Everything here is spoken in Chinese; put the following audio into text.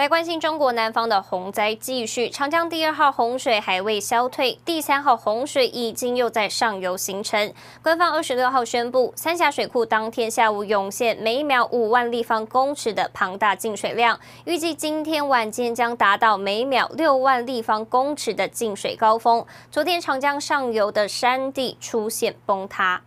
来关心中国南方的洪灾继续，长江第二号洪水还未消退，第三号洪水已经又在上游形成。官方二十六号宣布，三峡水库当天下午涌现每秒五万立方公尺的庞大进水量，预计今天晚间将达到每秒六万立方公尺的进水高峰。昨天长江上游的山地出现崩塌。